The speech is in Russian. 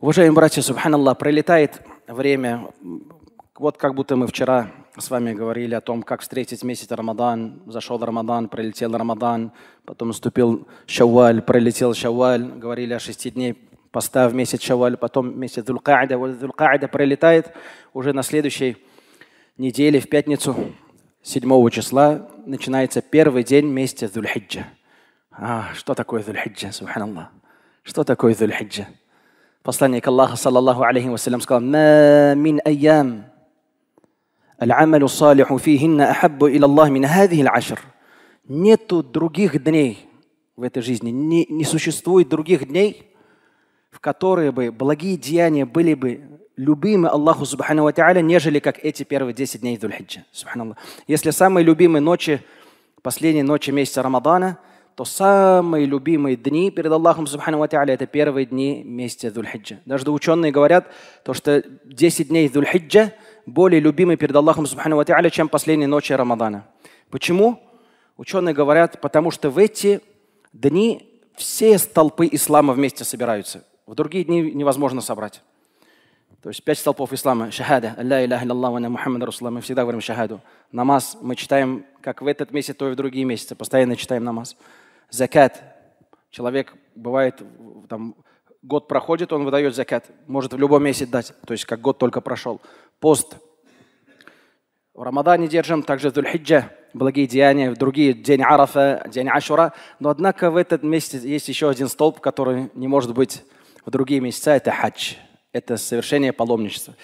Уважаемые братья, субханаллах, пролетает время, вот как будто мы вчера с вами говорили о том, как встретить месяц Рамадан. Зашел Рамадан, пролетел Рамадан, потом наступил Шаваль, пролетел Шаваль. Говорили о шести дней поста в месяц Шаваль, потом месяц Дулкаада. Вот Дулкаада пролетает уже на следующей неделе, в пятницу, 7 числа, начинается первый день месяца Дульхиджа. А, что такое Дульхиджа, субханаллах? Что такое Дульхиджа? Посланник Аллаха, саллаллаху алейхи вассалям, сказал, «Ма мин айям, аль-амалю салиху фихинна ахаббу ил Аллах мин хадихи ашр». Нету других дней в этой жизни, не, не существует других дней, в которые бы благие деяния были бы любимы Аллаху Субхану Ва Та'аля, нежели как эти первые 10 дней Дульхиджа. Если самые любимые ночи, последние ночи месяца Рамадана – то самые любимые дни перед Аллахом Субхану Ва это первые дни месяца Дульхиджа. Даже ученые говорят, то, что 10 дней Дульхиджа более любимы перед Аллахом Субхану Ва чем последние ночи Рамадана. Почему? Ученые говорят, потому что в эти дни все столпы ислама вместе собираются. В другие дни невозможно собрать. То есть пять столпов ислама. Шахада. Алла илляха иллаллаху ана Мухаммад Расулла. Мы всегда говорим шахаду. Намаз мы читаем как в этот месяц, то и в другие месяцы. Постоянно читаем намаз закят. Человек бывает, там, год проходит, он выдает закят. Может в любом месяце дать, то есть как год только прошел. Пост. В Рамадане держим, также в Дульхиджа, благие деяния, в другие, день Арафа, день Ашура. Но однако в этот месяц есть еще один столб, который не может быть в другие месяца, это хадж. Это совершение паломничества.